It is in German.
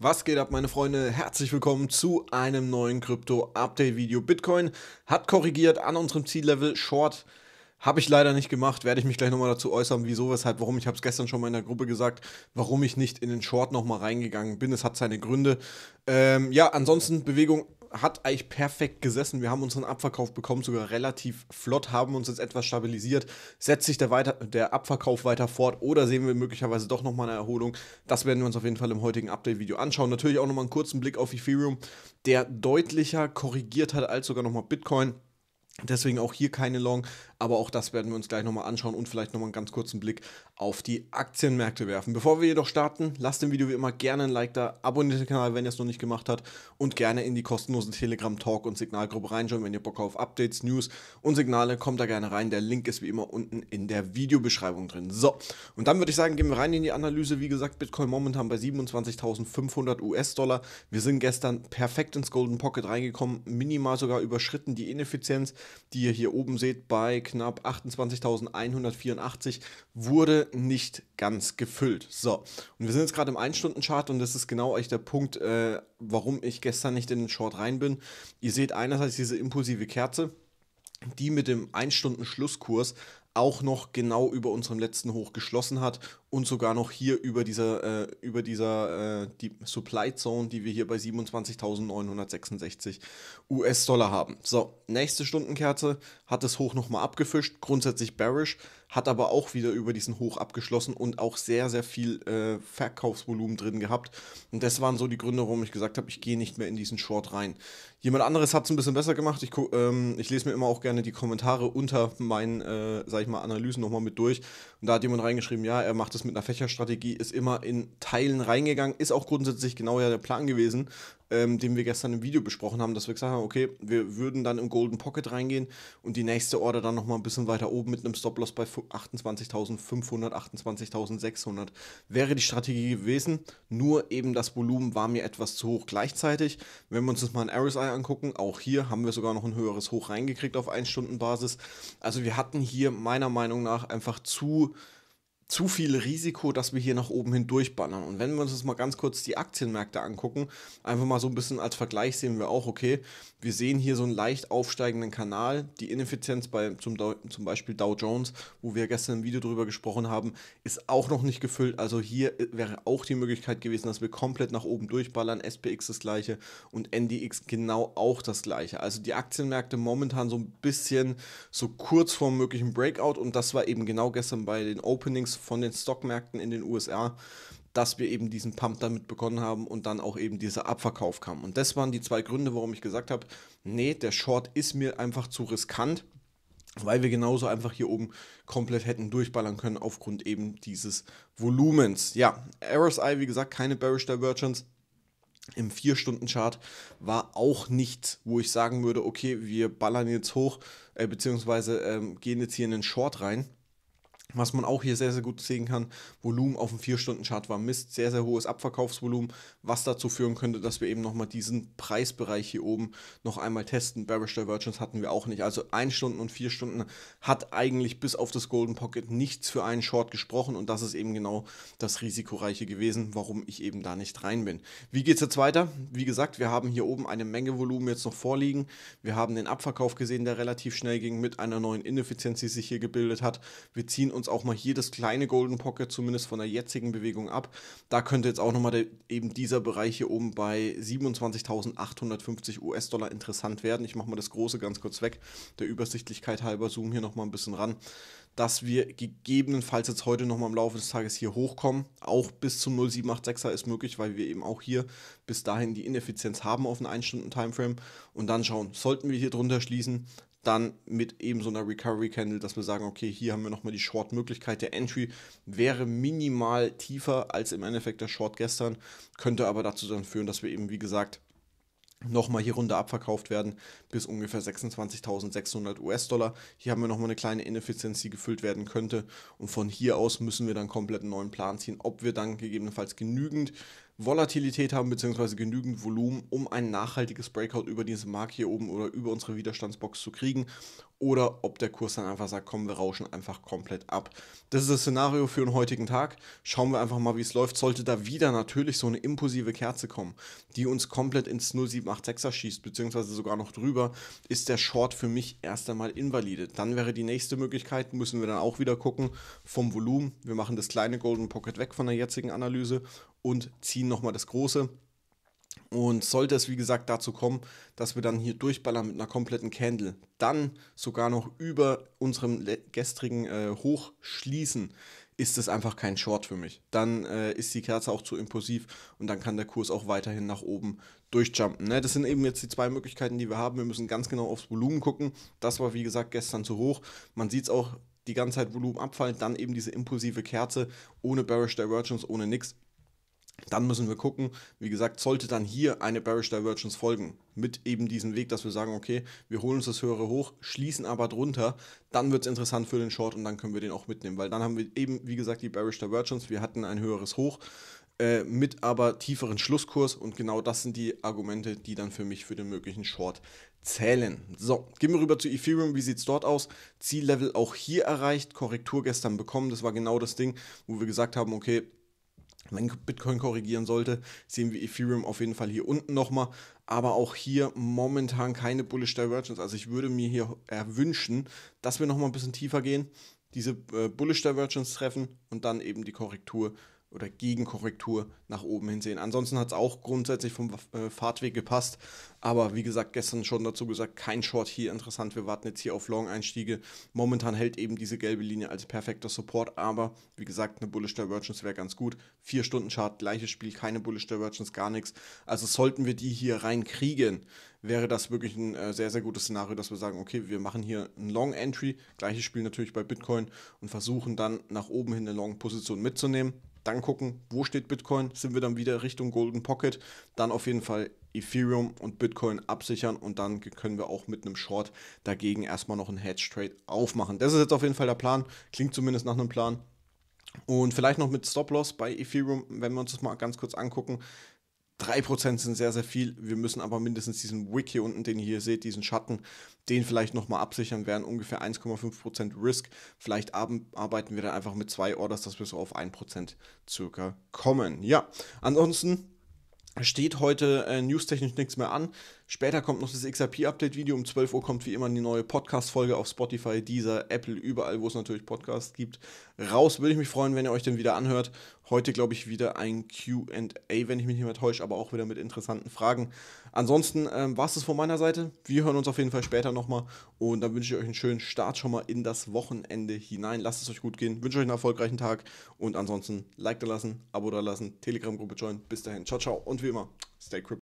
Was geht ab, meine Freunde? Herzlich willkommen zu einem neuen Krypto-Update-Video. Bitcoin hat korrigiert an unserem Ziellevel Short. Habe ich leider nicht gemacht, werde ich mich gleich nochmal dazu äußern, wieso, weshalb, warum. Ich habe es gestern schon mal in der Gruppe gesagt, warum ich nicht in den Short nochmal reingegangen bin. Es hat seine Gründe. Ähm, ja, ansonsten Bewegung hat eigentlich perfekt gesessen. Wir haben unseren Abverkauf bekommen, sogar relativ flott, haben uns jetzt etwas stabilisiert. Setzt sich der, weiter, der Abverkauf weiter fort oder sehen wir möglicherweise doch nochmal eine Erholung? Das werden wir uns auf jeden Fall im heutigen Update-Video anschauen. Natürlich auch nochmal einen kurzen Blick auf Ethereum, der deutlicher korrigiert hat als sogar nochmal Bitcoin. Deswegen auch hier keine Long. Aber auch das werden wir uns gleich nochmal anschauen und vielleicht nochmal einen ganz kurzen Blick auf die Aktienmärkte werfen. Bevor wir jedoch starten, lasst dem Video wie immer gerne ein Like da, abonniert den Kanal, wenn ihr es noch nicht gemacht habt und gerne in die kostenlosen Telegram-Talk- und Signalgruppe reinschauen, wenn ihr Bock auf Updates, News und Signale, kommt da gerne rein. Der Link ist wie immer unten in der Videobeschreibung drin. So, und dann würde ich sagen, gehen wir rein in die Analyse. Wie gesagt, Bitcoin momentan bei 27.500 US-Dollar. Wir sind gestern perfekt ins Golden Pocket reingekommen, minimal sogar überschritten die Ineffizienz, die ihr hier oben seht bei knapp 28.184 wurde nicht ganz gefüllt. So, und wir sind jetzt gerade im 1-Stunden-Chart und das ist genau euch der Punkt, äh, warum ich gestern nicht in den Short rein bin. Ihr seht einerseits diese impulsive Kerze, die mit dem 1-Stunden-Schlusskurs auch noch genau über unserem letzten Hoch geschlossen hat und sogar noch hier über dieser, äh, über dieser äh, die Supply Zone, die wir hier bei 27.966 US-Dollar haben. So, nächste Stundenkerze hat das Hoch nochmal abgefischt, grundsätzlich bearish, hat aber auch wieder über diesen Hoch abgeschlossen und auch sehr, sehr viel äh, Verkaufsvolumen drin gehabt. Und das waren so die Gründe, warum ich gesagt habe, ich gehe nicht mehr in diesen Short rein. Jemand anderes hat es ein bisschen besser gemacht. Ich, ähm, ich lese mir immer auch gerne die Kommentare unter meinen äh, sage ich mal, Analysen nochmal mit durch. Und da hat jemand reingeschrieben, ja, er macht das mit einer Fächerstrategie, ist immer in Teilen reingegangen, ist auch grundsätzlich genau ja der Plan gewesen, ähm, den wir gestern im Video besprochen haben, dass wir gesagt haben, okay, wir würden dann im Golden Pocket reingehen und die nächste Order dann nochmal ein bisschen weiter oben mit einem Stop-Loss bei 28.500, 28.600 wäre die Strategie gewesen, nur eben das Volumen war mir etwas zu hoch gleichzeitig. Wenn wir uns das mal ein RSI angucken, auch hier haben wir sogar noch ein höheres Hoch reingekriegt auf 1-Stunden-Basis. Also wir hatten hier mal meiner Meinung nach einfach zu zu viel Risiko, dass wir hier nach oben hin durchballern. Und wenn wir uns jetzt mal ganz kurz die Aktienmärkte angucken, einfach mal so ein bisschen als Vergleich sehen wir auch, okay, wir sehen hier so einen leicht aufsteigenden Kanal. Die Ineffizienz bei zum, zum Beispiel Dow Jones, wo wir gestern im Video drüber gesprochen haben, ist auch noch nicht gefüllt. Also hier äh, wäre auch die Möglichkeit gewesen, dass wir komplett nach oben durchballern. SPX das gleiche und NDX genau auch das gleiche. Also die Aktienmärkte momentan so ein bisschen so kurz vorm möglichen Breakout und das war eben genau gestern bei den Openings von den Stockmärkten in den USA, dass wir eben diesen Pump damit begonnen haben und dann auch eben dieser Abverkauf kam. Und das waren die zwei Gründe, warum ich gesagt habe, nee, der Short ist mir einfach zu riskant, weil wir genauso einfach hier oben komplett hätten durchballern können aufgrund eben dieses Volumens. Ja, RSI, wie gesagt, keine Bearish Divergence. Im 4-Stunden-Chart war auch nichts, wo ich sagen würde, okay, wir ballern jetzt hoch, äh, beziehungsweise ähm, gehen jetzt hier in den Short rein was man auch hier sehr, sehr gut sehen kann, Volumen auf dem 4-Stunden-Chart war Mist, sehr, sehr hohes Abverkaufsvolumen, was dazu führen könnte, dass wir eben nochmal diesen Preisbereich hier oben noch einmal testen. Bearish Divergence hatten wir auch nicht. Also 1 Stunden und 4 Stunden hat eigentlich bis auf das Golden Pocket nichts für einen Short gesprochen und das ist eben genau das Risikoreiche gewesen, warum ich eben da nicht rein bin. Wie geht es jetzt weiter? Wie gesagt, wir haben hier oben eine Menge Volumen jetzt noch vorliegen. Wir haben den Abverkauf gesehen, der relativ schnell ging mit einer neuen Ineffizienz, die sich hier gebildet hat. Wir ziehen uns uns auch mal hier das kleine Golden Pocket zumindest von der jetzigen Bewegung ab. Da könnte jetzt auch nochmal der, eben dieser Bereich hier oben bei 27.850 US-Dollar interessant werden. Ich mache mal das große ganz kurz weg, der Übersichtlichkeit halber, zoom hier nochmal ein bisschen ran dass wir gegebenenfalls jetzt heute nochmal im Laufe des Tages hier hochkommen. Auch bis zum 0786er ist möglich, weil wir eben auch hier bis dahin die Ineffizienz haben auf einen 1-Stunden-Timeframe. Und dann schauen, sollten wir hier drunter schließen, dann mit eben so einer Recovery Candle, dass wir sagen, okay, hier haben wir nochmal die Short-Möglichkeit. Der Entry wäre minimal tiefer als im Endeffekt der Short gestern, könnte aber dazu dann führen, dass wir eben, wie gesagt, nochmal hier runter abverkauft werden bis ungefähr 26.600 US-Dollar. Hier haben wir nochmal eine kleine Ineffizienz, die gefüllt werden könnte. Und von hier aus müssen wir dann komplett einen neuen Plan ziehen, ob wir dann gegebenenfalls genügend Volatilität haben bzw. genügend Volumen, um ein nachhaltiges Breakout über diese Marke hier oben oder über unsere Widerstandsbox zu kriegen oder ob der Kurs dann einfach sagt, komm, wir rauschen einfach komplett ab. Das ist das Szenario für den heutigen Tag. Schauen wir einfach mal, wie es läuft. Sollte da wieder natürlich so eine impulsive Kerze kommen, die uns komplett ins 0786er schießt, beziehungsweise sogar noch drüber, ist der Short für mich erst einmal invalide. Dann wäre die nächste Möglichkeit, müssen wir dann auch wieder gucken, vom Volumen. Wir machen das kleine Golden Pocket weg von der jetzigen Analyse und ziehen nochmal das große. Und sollte es, wie gesagt, dazu kommen, dass wir dann hier durchballern mit einer kompletten Candle, dann sogar noch über unserem gestrigen äh, Hoch schließen, ist es einfach kein Short für mich. Dann äh, ist die Kerze auch zu impulsiv und dann kann der Kurs auch weiterhin nach oben durchjumpen. Ne? Das sind eben jetzt die zwei Möglichkeiten, die wir haben. Wir müssen ganz genau aufs Volumen gucken. Das war, wie gesagt, gestern zu hoch. Man sieht es auch die ganze Zeit Volumen abfallen, dann eben diese impulsive Kerze ohne Bearish Divergence, ohne nichts dann müssen wir gucken, wie gesagt, sollte dann hier eine Bearish Divergence folgen, mit eben diesem Weg, dass wir sagen, okay, wir holen uns das höhere hoch, schließen aber drunter, dann wird es interessant für den Short und dann können wir den auch mitnehmen, weil dann haben wir eben, wie gesagt, die Bearish Divergence, wir hatten ein höheres Hoch, äh, mit aber tieferen Schlusskurs und genau das sind die Argumente, die dann für mich für den möglichen Short zählen. So, gehen wir rüber zu Ethereum. Wie sieht es dort aus? Ziellevel auch hier erreicht, Korrektur gestern bekommen. Das war genau das Ding, wo wir gesagt haben, okay, wenn Bitcoin korrigieren sollte, sehen wir Ethereum auf jeden Fall hier unten nochmal. Aber auch hier momentan keine Bullish Divergence. Also ich würde mir hier erwünschen, dass wir nochmal ein bisschen tiefer gehen, diese äh, Bullish Divergence treffen und dann eben die Korrektur oder Gegenkorrektur nach oben hin sehen. Ansonsten hat es auch grundsätzlich vom äh, Fahrtweg gepasst, aber wie gesagt, gestern schon dazu gesagt, kein Short hier interessant. Wir warten jetzt hier auf Long-Einstiege. Momentan hält eben diese gelbe Linie als perfekter Support, aber wie gesagt, eine Bullish Divergence wäre ganz gut. Vier Stunden Chart, gleiches Spiel, keine Bullish Divergence, gar nichts. Also sollten wir die hier reinkriegen, wäre das wirklich ein äh, sehr, sehr gutes Szenario, dass wir sagen, okay, wir machen hier ein Long-Entry, gleiches Spiel natürlich bei Bitcoin und versuchen dann nach oben hin eine Long-Position mitzunehmen dann gucken, wo steht Bitcoin? Sind wir dann wieder Richtung Golden Pocket? Dann auf jeden Fall Ethereum und Bitcoin absichern und dann können wir auch mit einem Short dagegen erstmal noch einen Hedge Trade aufmachen. Das ist jetzt auf jeden Fall der Plan. Klingt zumindest nach einem Plan. Und vielleicht noch mit Stop-Loss bei Ethereum, wenn wir uns das mal ganz kurz angucken. 3% sind sehr, sehr viel. Wir müssen aber mindestens diesen Wick hier unten, den ihr hier seht, diesen Schatten, den vielleicht nochmal absichern, wären ungefähr 1,5% Risk. Vielleicht arbeiten wir dann einfach mit zwei Orders, dass wir so auf 1% circa kommen. Ja, ansonsten steht heute äh, newstechnisch nichts mehr an. Später kommt noch das XRP-Update-Video. Um 12 Uhr kommt wie immer eine neue Podcast-Folge auf Spotify, dieser Apple, überall, wo es natürlich Podcasts gibt. Raus würde ich mich freuen, wenn ihr euch den wieder anhört. Heute, glaube ich, wieder ein QA, wenn ich mich nicht mehr täusche, aber auch wieder mit interessanten Fragen. Ansonsten ähm, war es das von meiner Seite. Wir hören uns auf jeden Fall später nochmal und dann wünsche ich euch einen schönen Start schon mal in das Wochenende hinein. Lasst es euch gut gehen, wünsche euch einen erfolgreichen Tag und ansonsten Like da lassen, Abo da lassen, Telegram-Gruppe joinen. Bis dahin, ciao, ciao und wie immer, stay crypto.